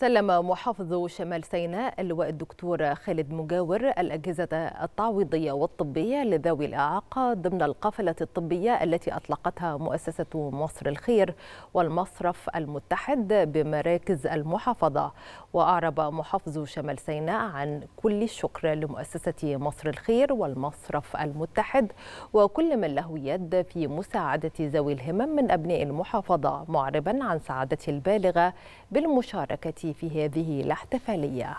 سلم محافظ شمال سيناء اللواء الدكتور خالد مجاور الأجهزة التعويضية والطبية لذوي الإعاقة ضمن القافلة الطبية التي أطلقتها مؤسسة مصر الخير والمصرف المتحد بمراكز المحافظة وأعرب محافظ شمال سيناء عن كل الشكر لمؤسسة مصر الخير والمصرف المتحد وكل من له يد في مساعدة ذوي الهمم من أبناء المحافظة معربا عن سعادته البالغة بالمشاركة في هذه الاحتفالية